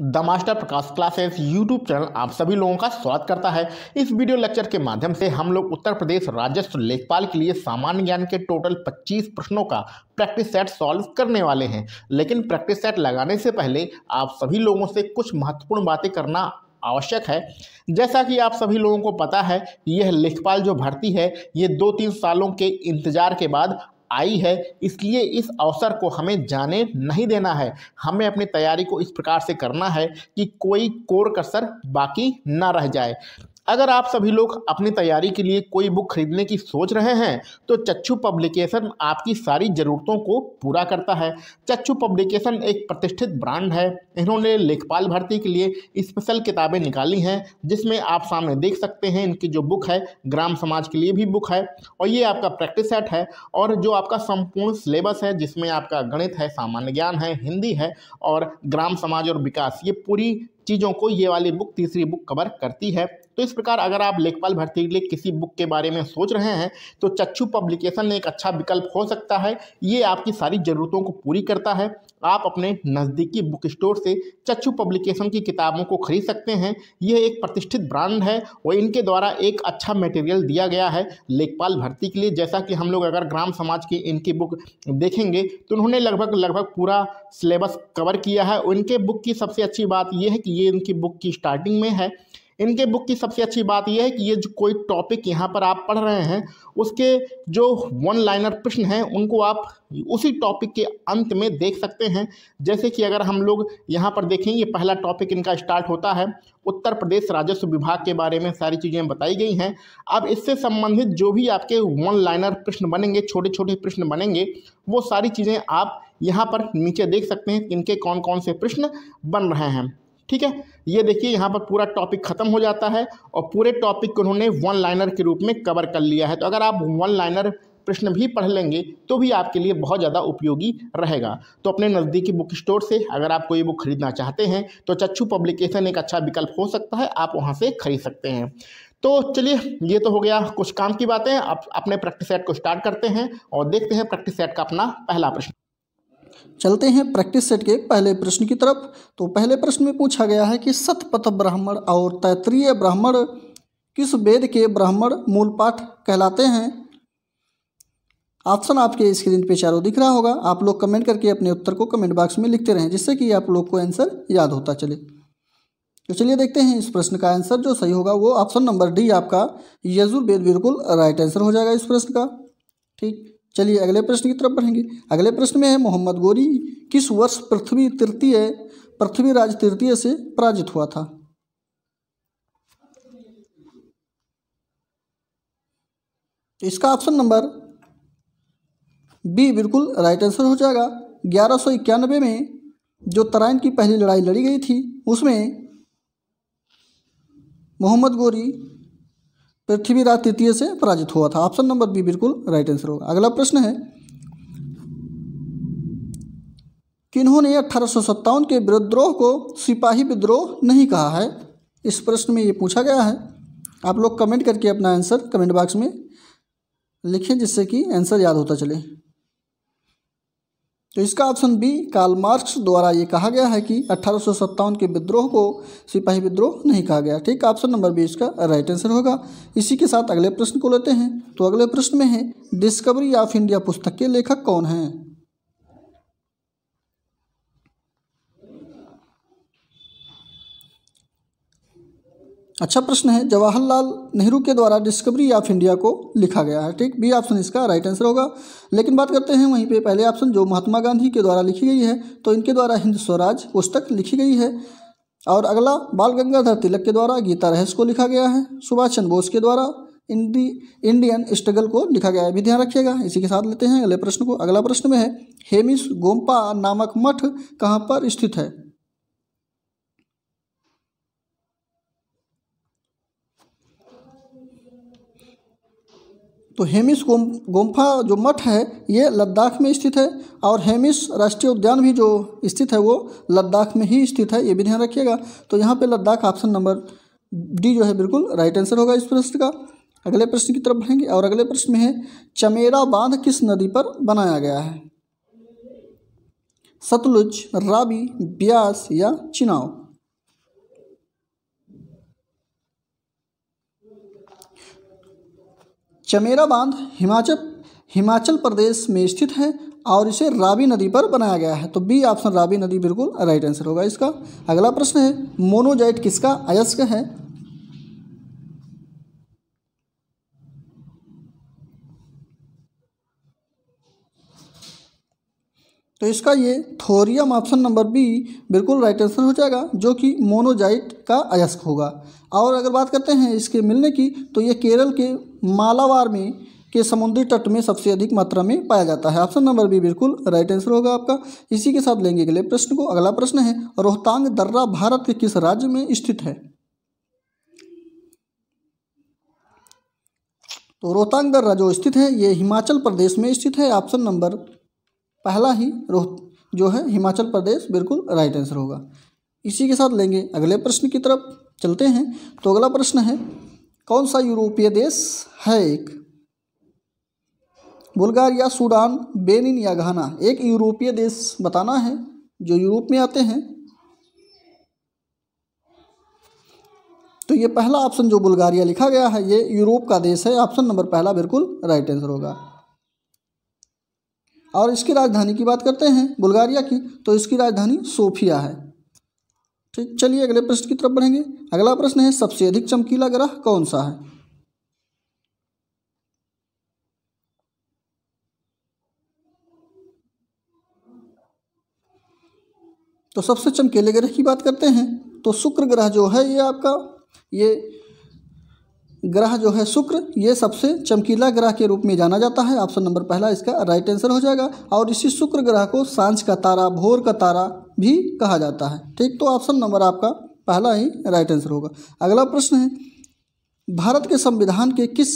the master Prakash classes YouTube channel आप सभी लोगों का स्वागत करता है इस वीडियो लेक्चर के माध्यम से हम लोग उत्तर प्रदेश राजस्व लेखपाल के लिए सामान्य ज्ञान के टोटल 25 प्रश्नों का प्रैक्टिस सेट सॉल्व करने वाले हैं लेकिन प्रैक्टिस सेट लगाने से पहले आप सभी लोगों से कुछ महत्वपूर्ण बातें करना आवश्यक है जैसा कि आप सभी लोगों को पता है यह लेखपाल जो भर्ती है ये दो तीन सालों के इंतजार के बाद आई है इसलिए इस अवसर को हमें जाने नहीं देना है हमें अपनी तैयारी को इस प्रकार से करना है कि कोई कोर कसर बाकी ना रह जाए अगर आप सभी लोग अपनी तैयारी के लिए कोई बुक खरीदने की सोच रहे हैं तो चच्चू पब्लिकेशन आपकी सारी ज़रूरतों को पूरा करता है चच्चू पब्लिकेशन एक प्रतिष्ठित ब्रांड है इन्होंने लेखपाल भर्ती के लिए स्पेशल किताबें निकाली हैं जिसमें आप सामने देख सकते हैं इनकी जो बुक है ग्राम समाज के लिए भी बुक है और ये आपका प्रैक्टिस सेट है और जो आपका संपूर्ण सिलेबस है जिसमें आपका गणित है सामान्य ज्ञान है हिंदी है और ग्राम समाज और विकास ये पूरी चीज़ों को ये वाली बुक तीसरी बुक कवर करती है तो इस प्रकार अगर आप लेखपाल भर्ती के लिए किसी बुक के बारे में सोच रहे हैं तो चक्षु पब्लिकेशन एक अच्छा विकल्प हो सकता है ये आपकी सारी ज़रूरतों को पूरी करता है आप अपने नज़दीकी बुक स्टोर से चच्चू पब्लिकेशन की किताबों को खरीद सकते हैं यह एक प्रतिष्ठित ब्रांड है और इनके द्वारा एक अच्छा मटेरियल दिया गया है लेखपाल भर्ती के लिए जैसा कि हम लोग अगर ग्राम समाज की इनकी बुक देखेंगे तो उन्होंने लगभग लगभग पूरा सिलेबस कवर किया है उनके बुक की सबसे अच्छी बात यह है कि ये इनकी बुक की स्टार्टिंग में है इनके बुक की सबसे अच्छी बात यह है कि ये जो कोई टॉपिक यहाँ पर आप पढ़ रहे हैं उसके जो वन लाइनर प्रश्न हैं उनको आप उसी टॉपिक के अंत में देख सकते हैं जैसे कि अगर हम लोग यहाँ पर देखें ये पहला टॉपिक इनका स्टार्ट होता है उत्तर प्रदेश राजस्व विभाग के बारे में सारी चीज़ें बताई गई हैं अब इससे संबंधित जो भी आपके वन लाइनर प्रश्न बनेंगे छोटे छोटे प्रश्न बनेंगे वो सारी चीज़ें आप यहाँ पर नीचे देख सकते हैं इनके कौन कौन से प्रश्न बन रहे हैं ठीक है ये देखिए यहाँ पर पूरा टॉपिक खत्म हो जाता है और पूरे टॉपिक को उन्होंने वन लाइनर के रूप में कवर कर लिया है तो अगर आप वन लाइनर प्रश्न भी पढ़ लेंगे तो भी आपके लिए बहुत ज़्यादा उपयोगी रहेगा तो अपने नज़दीकी बुक स्टोर से अगर आप कोई बुक खरीदना चाहते हैं तो चच्छू पब्लिकेशन एक अच्छा विकल्प हो सकता है आप वहाँ से खरीद सकते हैं तो चलिए ये तो हो गया कुछ काम की बातें अब अपने प्रैक्टिस सेट को स्टार्ट करते हैं और देखते हैं प्रैक्टिस सेट का अपना पहला प्रश्न चलते हैं प्रैक्टिस सेट के पहले प्रश्न की तरफ तो पहले प्रश्न में पूछा गया है कि सतपथ ब्राह्मण और तैतरीय ब्राह्मण किस वेद के ब्राह्मण मूल पाठ कहलाते हैं ऑप्शन आपके स्क्रीन पे चारों दिख रहा होगा आप लोग कमेंट करके अपने उत्तर को कमेंट बॉक्स में लिखते रहें जिससे कि आप लोग को आंसर याद होता चले तो चलिए देखते हैं इस प्रश्न का आंसर जो सही होगा वो ऑप्शन नंबर डी आपका यजुर्वेद बिल्कुल राइट आंसर हो जाएगा इस प्रश्न का ठीक चलिए अगले प्रश्न की तरफ बढ़ेंगे अगले प्रश्न में है मोहम्मद गोरी किस वर्ष पृथ्वी तृतीय पृथ्वी राज तृतीय से पराजित हुआ था इसका ऑप्शन नंबर बी बिल्कुल राइट आंसर हो जाएगा ग्यारह सौ इक्यानबे में जो तराइन की पहली लड़ाई लड़ी गई थी उसमें मोहम्मद गोरी पृथ्वीराज तृतीय से पराजित हुआ था ऑप्शन नंबर बी बिल्कुल राइट आंसर होगा अगला प्रश्न है किन्होंने अठारह के विद्रोह को सिपाही विद्रोह नहीं कहा है इस प्रश्न में ये पूछा गया है आप लोग कमेंट करके अपना आंसर कमेंट बॉक्स में लिखें जिससे कि आंसर याद होता चले तो इसका ऑप्शन बी काल मार्क्स द्वारा ये कहा गया है कि अठारह के विद्रोह को सिपाही विद्रोह नहीं कहा गया ठीक ऑप्शन नंबर बी इसका राइट आंसर होगा इसी के साथ अगले प्रश्न को लेते हैं तो अगले प्रश्न में है डिस्कवरी ऑफ इंडिया पुस्तक के लेखक कौन हैं अच्छा प्रश्न है जवाहरलाल नेहरू के द्वारा डिस्कवरी ऑफ इंडिया को लिखा गया है ठीक बी ऑप्शन इसका राइट आंसर होगा लेकिन बात करते हैं वहीं पे पहले ऑप्शन जो महात्मा गांधी के द्वारा लिखी गई है तो इनके द्वारा हिंद स्वराज पुस्तक लिखी गई है और अगला बाल गंगाधर तिलक के द्वारा गीता रहस्य को लिखा गया है सुभाष चंद्र बोस के द्वारा इंडी इंडियन स्ट्रगल को लिखा गया है भी ध्यान रखिएगा इसी के साथ लेते हैं अगले प्रश्न को अगला प्रश्न में है हेमिस गोम्पा नामक मठ कहाँ पर स्थित है तो हेमिस गुम गुम्फा जो मठ है ये लद्दाख में स्थित है और हेमिस राष्ट्रीय उद्यान भी जो स्थित है वो लद्दाख में ही स्थित है ये भी ध्यान रखिएगा तो यहाँ पे लद्दाख ऑप्शन नंबर डी जो है बिल्कुल राइट आंसर होगा इस प्रश्न का अगले प्रश्न की तरफ बढ़ेंगे और अगले प्रश्न में है चमेरा बांध किस नदी पर बनाया गया है सतलुज रावी ब्यास या चिनाव चमेरा बांध हिमाचल हिमाचल प्रदेश में स्थित है और इसे रावी नदी पर बनाया गया है तो बी ऑप्शन रावी नदी बिल्कुल राइट आंसर होगा इसका अगला प्रश्न है मोनोजाइट किसका अयस्क है तो इसका ये थोरियम ऑप्शन नंबर बी बिल्कुल राइट आंसर हो जाएगा जो कि मोनोजाइट का अयस्क होगा और अगर बात करते हैं इसके मिलने की तो ये केरल के मालावार में के समुद्री तट में सबसे अधिक मात्रा में पाया जाता है ऑप्शन नंबर बी बिल्कुल राइट आंसर होगा आपका इसी के साथ लेंगे अगले प्रश्न को अगला प्रश्न है रोहतांग दर्रा भारत के किस राज्य में स्थित है तो रोहतांग दर्रा जो स्थित है ये हिमाचल प्रदेश में स्थित है ऑप्शन नंबर पहला ही रोह जो है हिमाचल प्रदेश बिल्कुल राइट आंसर होगा इसी के साथ लेंगे अगले प्रश्न की तरफ चलते हैं तो अगला प्रश्न है कौन सा यूरोपीय देश है एक बुल्गारिया सूडान बेनिन या घाना एक यूरोपीय देश बताना है जो यूरोप में आते हैं तो ये पहला ऑप्शन जो बुल्गारिया लिखा गया है ये यूरोप का देश है ऑप्शन नंबर पहला बिल्कुल राइट आंसर होगा और इसकी राजधानी की बात करते हैं बुल्गारिया की तो इसकी राजधानी सोफिया है ठीक चलिए अगले प्रश्न की तरफ बढ़ेंगे अगला प्रश्न है सबसे अधिक चमकीला ग्रह कौन सा है तो सबसे चमकीले ग्रह की बात करते हैं तो शुक्र ग्रह जो है ये आपका ये ग्रह जो है शुक्र ये सबसे चमकीला ग्रह के रूप में जाना जाता है ऑप्शन नंबर पहला इसका राइट आंसर हो जाएगा और इसी शुक्र ग्रह को सांझ का तारा भोर का तारा भी कहा जाता है ठीक तो ऑप्शन नंबर आपका पहला ही राइट आंसर होगा अगला प्रश्न है भारत के संविधान के किस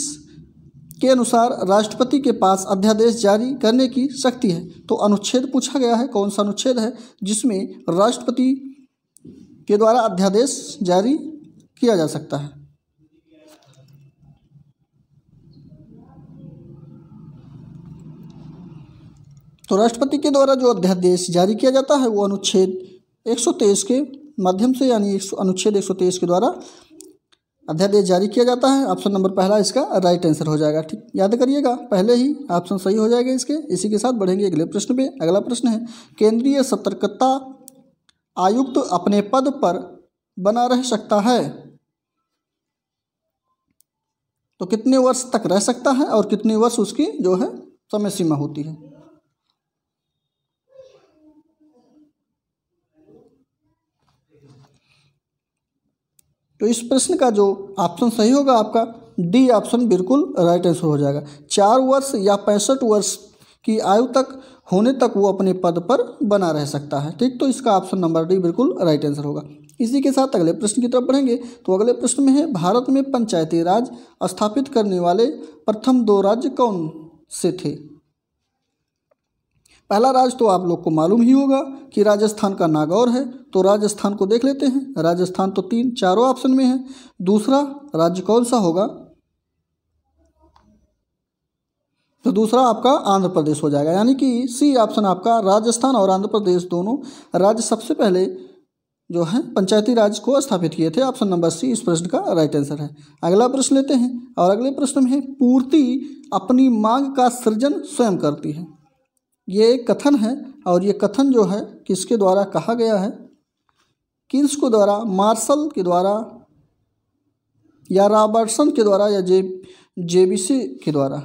के अनुसार राष्ट्रपति के पास अध्यादेश जारी करने की शक्ति है तो अनुच्छेद पूछा गया है कौन सा अनुच्छेद है जिसमें राष्ट्रपति के द्वारा अध्यादेश जारी किया जा सकता है तो राष्ट्रपति के द्वारा जो अध्यादेश जारी किया जाता है वो अनुच्छेद एक के माध्यम से यानी अनुच्छेद एक के द्वारा अध्यादेश जारी किया जाता है ऑप्शन नंबर पहला इसका राइट आंसर हो जाएगा ठीक याद करिएगा पहले ही ऑप्शन सही हो जाएगा इसके इसी के साथ बढ़ेंगे अगले प्रश्न पे अगला प्रश्न है केंद्रीय सतर्कता आयुक्त अपने पद पर बना रह सकता है तो कितने वर्ष तक रह सकता है और कितने वर्ष उसकी जो है समय सीमा होती है तो इस प्रश्न का जो ऑप्शन सही होगा आपका डी ऑप्शन बिल्कुल राइट आंसर हो जाएगा चार वर्ष या पैंसठ वर्ष की आयु तक होने तक वो अपने पद पर बना रह सकता है ठीक तो इसका ऑप्शन नंबर डी बिल्कुल राइट आंसर होगा इसी के साथ अगले प्रश्न की तरफ बढ़ेंगे तो अगले प्रश्न में है भारत में पंचायती राज स्थापित करने वाले प्रथम दो राज्य कौन से थे पहला राज्य तो आप लोग को मालूम ही होगा कि राजस्थान का नागौर है तो राजस्थान को देख लेते हैं राजस्थान तो तीन चारों ऑप्शन में है दूसरा राज्य कौन सा होगा तो दूसरा आपका आंध्र प्रदेश हो जाएगा यानी कि सी ऑप्शन आपका राजस्थान और आंध्र प्रदेश दोनों राज्य सबसे पहले जो है पंचायती राज को स्थापित किए थे ऑप्शन नंबर सी इस प्रश्न का राइट आंसर है अगला प्रश्न लेते हैं और अगले प्रश्न में है पूर्ति अपनी मांग का सृजन स्वयं करती है ये एक कथन है और ये कथन जो है किसके द्वारा कहा गया है किन्स को द्वारा मार्शल के द्वारा या रॉबर्टसन के द्वारा या जे जेबीसी के द्वारा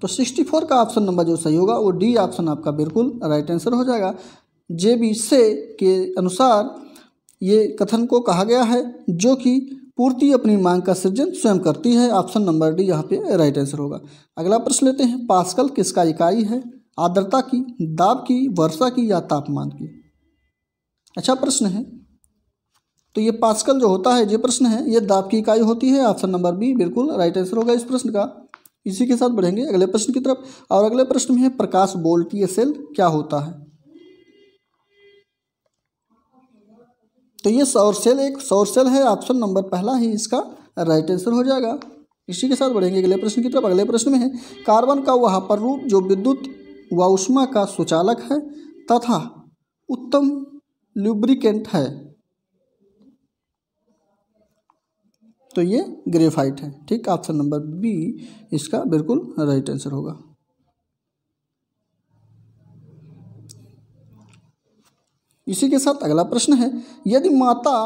तो सिक्सटी फोर का ऑप्शन नंबर जो सही होगा वो डी ऑप्शन आपका बिल्कुल राइट आंसर हो जाएगा जे बी से के अनुसार ये कथन को कहा गया है जो कि पूर्ति अपनी मांग का सृजन स्वयं करती है ऑप्शन नंबर डी यहाँ पे राइट आंसर होगा अगला प्रश्न लेते हैं पास्कल किसका इकाई है आर्द्रता की दाब की वर्षा की या तापमान की अच्छा प्रश्न है तो ये पास्कल जो होता है ये प्रश्न है ये दाब की इकाई होती है ऑप्शन नंबर बी बिल्कुल राइट आंसर होगा इस प्रश्न का इसी के साथ बढ़ेंगे अगले प्रश्न की तरफ और अगले प्रश्न में है प्रकाश बोल्टीय सेल क्या होता है तो ये सौर सेल एक सौर सेल है ऑप्शन नंबर पहला ही इसका राइट आंसर हो जाएगा इसी के साथ बढ़ेंगे अगले प्रश्न की तरफ अगले प्रश्न में है कार्बन का वह पर रूप जो विद्युत व उष्मा का सुचालक है तथा उत्तम लुब्रिकेंट है तो ये ग्रेफाइट है ठीक ऑप्शन नंबर बी इसका बिल्कुल राइट आंसर होगा इसी के साथ अगला प्रश्न है यदि माता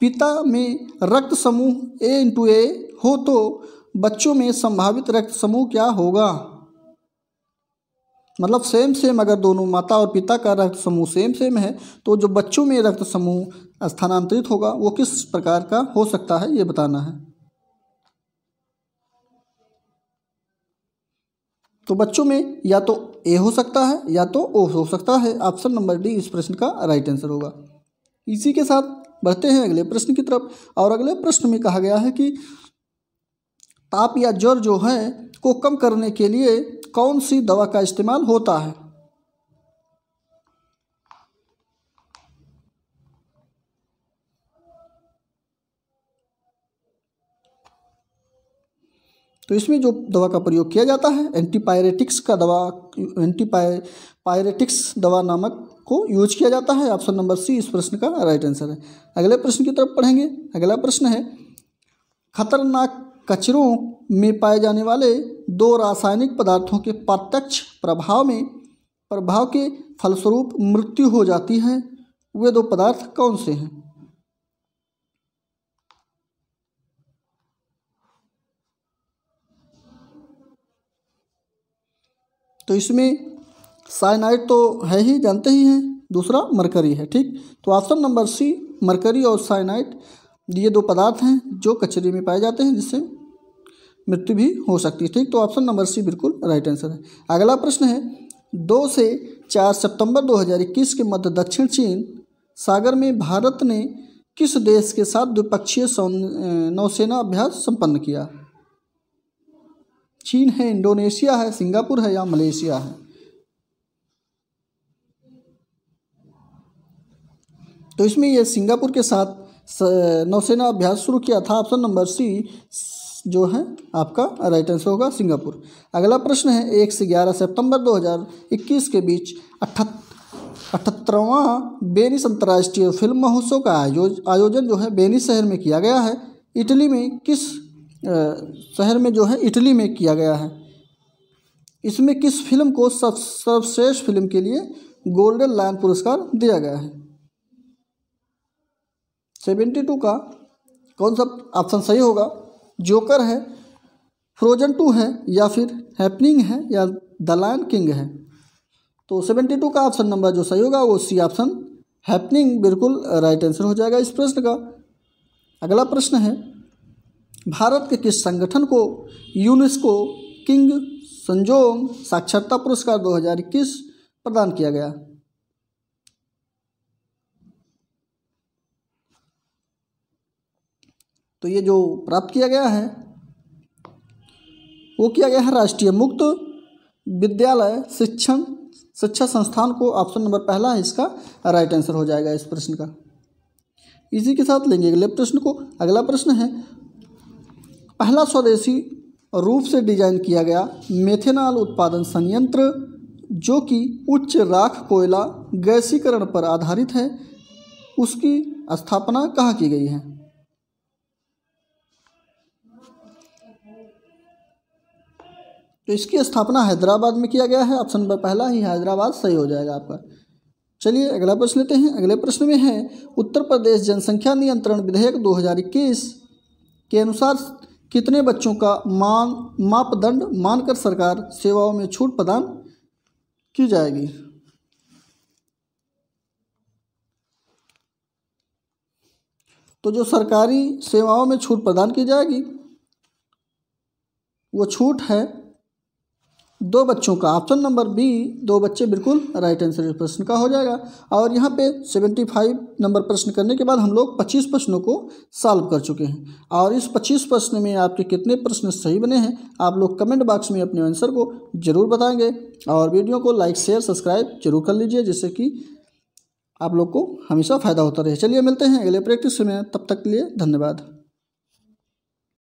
पिता में रक्त समूह ए इंटू ए हो तो बच्चों में संभावित रक्त समूह क्या होगा मतलब सेम सेम अगर दोनों माता और पिता का रक्त समूह सेम सेम है तो जो बच्चों में रक्त समूह स्थानांतरित होगा वो किस प्रकार का हो सकता है ये बताना है तो बच्चों में या तो ए हो सकता है या तो ओ हो सकता है ऑप्शन नंबर डी इस प्रश्न का राइट आंसर होगा इसी के साथ बढ़ते हैं अगले प्रश्न की तरफ और अगले प्रश्न में कहा गया है कि ताप या ज्वर जो है को कम करने के लिए कौन सी दवा का इस्तेमाल होता है तो इसमें जो दवा का प्रयोग किया जाता है एंटीपायरेटिक्स का दवा एंटीपाय पायरेटिक्स दवा नामक को यूज किया जाता है ऑप्शन नंबर सी इस प्रश्न का राइट आंसर है अगले प्रश्न की तरफ पढ़ेंगे अगला प्रश्न है खतरनाक कचरों में पाए जाने वाले दो रासायनिक पदार्थों के प्रत्यक्ष प्रभाव में प्रभाव के फलस्वरूप मृत्यु हो जाती है वे दो पदार्थ कौन से हैं तो इसमें साइनाइड तो है ही जानते ही हैं दूसरा मरकरी है ठीक तो ऑप्शन नंबर सी मरकरी और साइनाइड ये दो पदार्थ हैं जो कचरे में पाए जाते हैं जिससे मृत्यु भी हो सकती है ठीक तो ऑप्शन नंबर सी बिल्कुल राइट आंसर है अगला प्रश्न है दो से चार सितंबर 2021 के मध्य दक्षिण चीन सागर में भारत ने किस देश के साथ द्विपक्षीय नौसेना अभ्यास संपन्न किया चीन है इंडोनेशिया है सिंगापुर है या मलेशिया है तो इसमें यह सिंगापुर के साथ नौसेना अभ्यास शुरू किया था ऑप्शन नंबर सी जो है आपका राइट आंसर होगा सिंगापुर अगला प्रश्न है एक से ग्यारह सितंबर 2021 के बीच अठहत्तरवा बेनिस अंतर्राष्ट्रीय फिल्म महोत्सव का आयोजन आयोजन जो है बेनिस शहर में किया गया है इटली में किस शहर में जो है इटली में किया गया है इसमें किस फिल्म को सब सर्वश्रेष्ठ फिल्म के लिए गोल्डन लायन पुरस्कार दिया गया है सेवेंटी टू का कौन सा ऑप्शन सही होगा जोकर है फ्रोजन टू है या फिर हैपनिंग है या द लायन किंग है तो सेवेंटी टू का ऑप्शन नंबर जो सही होगा वो सी ऑप्शन हैपनिंग बिल्कुल राइट आंसर हो जाएगा इस प्रश्न का अगला प्रश्न है भारत के किस संगठन को यूनेस्को किंग संजोंग साक्षरता पुरस्कार 2021 प्रदान किया गया तो ये जो प्राप्त किया गया है वो किया गया है राष्ट्रीय मुक्त विद्यालय शिक्षण शिक्षा संस्थान को ऑप्शन नंबर पहला है इसका राइट आंसर हो जाएगा इस प्रश्न का इसी के साथ लेंगे अगले प्रश्न को अगला प्रश्न है पहला स्वदेशी रूप से डिजाइन किया गया मेथेनॉल उत्पादन संयंत्र जो कि उच्च राख कोयला गैसीकरण पर आधारित है उसकी स्थापना कहाँ की गई है तो इसकी स्थापना हैदराबाद में किया गया है ऑप्शन नंबर पहला ही हैदराबाद सही हो जाएगा आपका चलिए अगला प्रश्न लेते हैं अगले प्रश्न में है उत्तर प्रदेश जनसंख्या नियंत्रण विधेयक 2021 के अनुसार कितने बच्चों का मान मापदंड मानकर सरकार सेवाओं में छूट प्रदान की जाएगी तो जो सरकारी सेवाओं में छूट प्रदान की जाएगी वो छूट है दो बच्चों का ऑप्शन नंबर बी दो बच्चे बिल्कुल राइट आंसर इस प्रश्न का हो जाएगा और यहाँ पे 75 नंबर प्रश्न करने के बाद हम लोग 25 प्रश्नों को सॉल्व कर चुके हैं और इस 25 प्रश्न में आपके कितने प्रश्न सही बने हैं आप लोग कमेंट बॉक्स में अपने आंसर को ज़रूर बताएंगे और वीडियो को लाइक शेयर सब्सक्राइब जरूर कर लीजिए जिससे कि आप लोग को हमेशा फ़ायदा होता रहे चलिए मिलते हैं अगले प्रैक्टिस में तब तक के लिए धन्यवाद